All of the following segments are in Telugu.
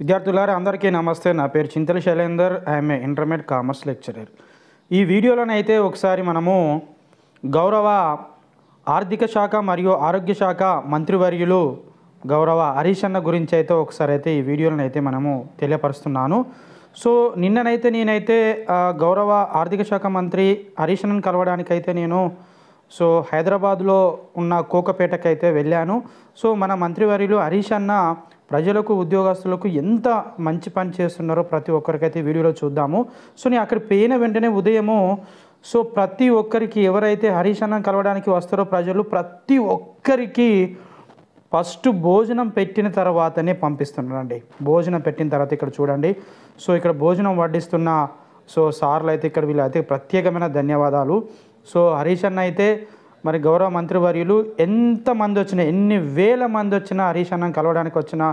విద్యార్థులారా అందరికీ నమస్తే నా పేరు Chintala Shailender I'm intermediate commerce lecturer ఈ వీడియోలోనైతే ఒకసారి మనము గౌరవ ఆర్థిక శాఖ మరియు ఆరోగ్య శాఖ మంత్రివర్యులు గౌరవ హరీష్ అన్న గురించి అయితే ఒకసారి అయితే ఈ వీడియోలను అయితే మనము తెలియపరుస్తున్నాను సో నిన్ననైతే నేనైతే గౌరవ ఆర్థిక శాఖ మంత్రి హరీష్ అన్నను కలవడానికైతే నేను సో హైదరాబాద్లో ఉన్న కోకపేటకైతే వెళ్ళాను సో మన మంత్రివర్యులు హరీష్ అన్న ప్రజలకు ఉద్యోగస్తులకు ఎంత మంచి పని చేస్తున్నారో ప్రతి ఒక్కరికైతే వీడియోలో చూద్దాము సో నేను అక్కడ పోయిన వెంటనే ఉదయము సో ప్రతి ఒక్కరికి ఎవరైతే హరీశన్నం కలవడానికి వస్తారో ప్రజలు ప్రతి ఒక్కరికి ఫస్ట్ భోజనం పెట్టిన తర్వాతనే పంపిస్తున్నారండి భోజనం పెట్టిన తర్వాత ఇక్కడ చూడండి సో ఇక్కడ భోజనం వడ్డిస్తున్న సో సార్లు అయితే ఇక్కడ అయితే ప్రత్యేకమైన ధన్యవాదాలు సో హరీష్ అయితే మరి గౌరవ మంత్రివర్యులు ఎంతమంది వచ్చినా ఎన్ని వేల మంది వచ్చినా హరీష్ అన్నం కలవడానికి వచ్చినా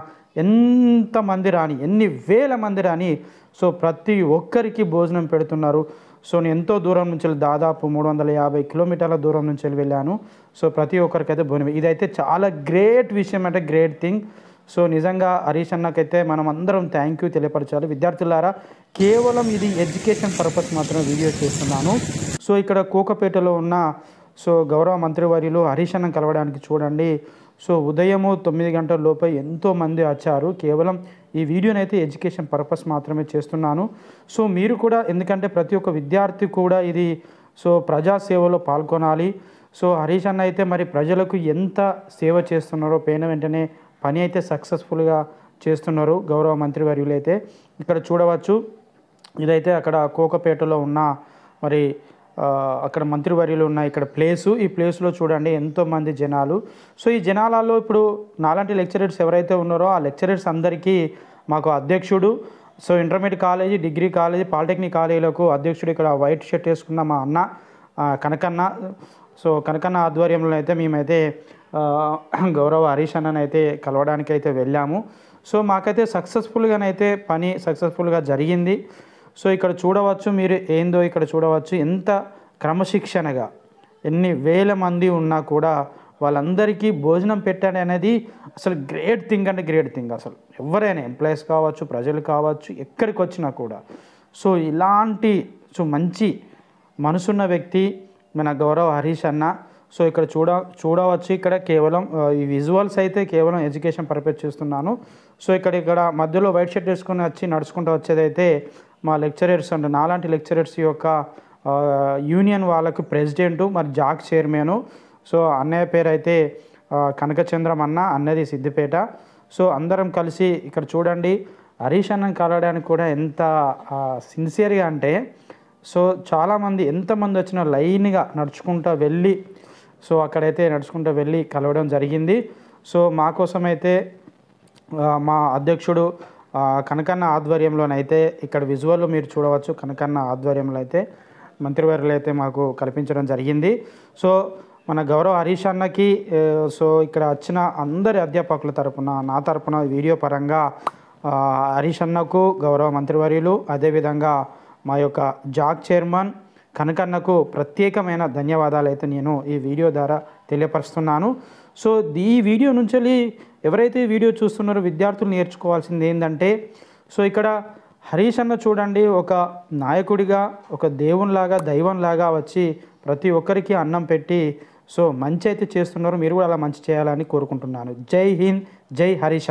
ఎంతమంది రాని ఎన్ని వేల మంది రాని సో ప్రతి ఒక్కరికి భోజనం పెడుతున్నారు సో నేను ఎంతో దూరం నుంచి దాదాపు మూడు వందల యాభై కిలోమీటర్ల దూరం నుంచి వెళ్ళి వెళ్ళాను సో ప్రతి ఒక్కరికైతే భోజనం ఇదైతే చాలా గ్రేట్ విషయం అంటే గ్రేట్ థింగ్ సో నిజంగా హరీష్ అన్నకైతే మనం అందరం థ్యాంక్ యూ తెలియపరచాలి విద్యార్థులారా కేవలం ఇది ఎడ్యుకేషన్ పర్పస్ మాత్రం వీడియో చేస్తున్నాను సో ఇక్కడ కోకపేటలో ఉన్న సో గౌరవ మంత్రివర్యులు హరీష్ అన్న కలవడానికి చూడండి సో ఉదయము తొమ్మిది గంటల లోపే ఎంతోమంది వచ్చారు కేవలం ఈ వీడియోని అయితే ఎడ్యుకేషన్ పర్పస్ మాత్రమే చేస్తున్నాను సో మీరు కూడా ఎందుకంటే ప్రతి ఒక్క విద్యార్థి కూడా ఇది సో ప్రజాసేవలో పాల్గొనాలి సో హరీష్ అన్న అయితే మరి ప్రజలకు ఎంత సేవ చేస్తున్నారో పైన వెంటనే పని అయితే సక్సెస్ఫుల్గా చేస్తున్నారు గౌరవ మంత్రి వర్యులైతే ఇక్కడ చూడవచ్చు ఇదైతే అక్కడ కోకపేటలో ఉన్న మరి అక్కడ మంత్రివర్యులు ఉన్న ఇక్కడ ప్లేసు ఈ ప్లేస్లో చూడండి ఎంతోమంది జనాలు సో ఈ జనాలలో ఇప్పుడు నాలాంటి లెక్చరర్స్ ఎవరైతే ఉన్నారో ఆ లెక్చరర్స్ అందరికీ మాకు అధ్యక్షుడు so intermediate college degree college polytechnic కాలేజీలకు అధ్యక్షుడు ఇక్కడ వైట్ షర్ట్ వేసుకున్న మా అన్న కనకన్న సో కనకన్న ఆధ్వర్యంలో అయితే మేమైతే గౌరవ హరీష్ అన్ననైతే కలవడానికి అయితే వెళ్ళాము సో మాకైతే సక్సెస్ఫుల్గానైతే పని సక్సెస్ఫుల్గా జరిగింది సో ఇక్కడ చూడవచ్చు మీరు ఏందో ఇక్కడ చూడవచ్చు ఎంత క్రమశిక్షణగా ఎన్ని వేల మంది ఉన్నా కూడా వాళ్ళందరికీ భోజనం పెట్టడం అనేది అసలు గ్రేట్ థింగ్ అంటే గ్రేట్ థింగ్ అసలు ఎవరైనా ఎంప్లాయీస్ కావచ్చు ప్రజలు కావచ్చు ఎక్కడికి వచ్చినా కూడా సో ఇలాంటి సో మంచి మనసున్న వ్యక్తి మన గౌరవ్ హరీష్ అన్న సో ఇక్కడ చూడ చూడవచ్చు ఇక్కడ కేవలం ఈ విజువల్స్ అయితే కేవలం ఎడ్యుకేషన్ పర్పస్ చేస్తున్నాను సో ఇక్కడ ఇక్కడ మధ్యలో వైట్ షర్ట్ వేసుకొని వచ్చి నడుచుకుంటూ వచ్చేదైతే మా లెక్చరర్స్ అంటే నాలాంటి లెక్చరర్స్ యొక్క యూనియన్ వాళ్ళకు ప్రెసిడెంటు మరి జాక్ చైర్మను సో అన్నయ్య పేరు అయితే కనకచంద్రం అన్న అన్నది సిద్దిపేట సో అందరం కలిసి ఇక్కడ చూడండి హరీష్ అన్నం కలవడానికి కూడా ఎంత సిన్సియర్గా అంటే సో చాలామంది ఎంతమంది వచ్చినా లైన్గా నడుచుకుంటూ వెళ్ళి సో అక్కడైతే నడుచుకుంటూ వెళ్ళి కలవడం జరిగింది సో మా కోసం అయితే మా అధ్యక్షుడు కనకన్న ఆధ్వర్యంలోనైతే ఇక్కడ విజువల్ మీరు చూడవచ్చు కనకన్న ఆధ్వర్యంలో అయితే మంత్రివర్యులు అయితే మాకు కల్పించడం జరిగింది సో మన గౌరవ హరీష్ అన్నకి సో ఇక్కడ వచ్చిన అందరి అధ్యాపకుల తరపున నా తరపున వీడియో పరంగా హరీష్ అన్నకు గౌరవ మంత్రివర్యులు అదేవిధంగా మా యొక్క జాక్ చైర్మన్ కనకన్నకు ప్రత్యేకమైన ధన్యవాదాలు అయితే నేను ఈ వీడియో ద్వారా తెలియపరుస్తున్నాను సో ఈ వీడియో నుంచి ఎవరైతే ఈ వీడియో చూస్తున్నారో విద్యార్థులు నేర్చుకోవాల్సింది ఏంటంటే సో ఇక్కడ హరీష్ అన్న చూడండి ఒక నాయకుడిగా ఒక దేవునిలాగా దైవంలాగా వచ్చి ప్రతి ఒక్కరికి అన్నం పెట్టి సో మంచి అయితే చేస్తున్నారు మీరు కూడా అలా మంచి చేయాలని కోరుకుంటున్నాను జై హింద్ జై హరీష్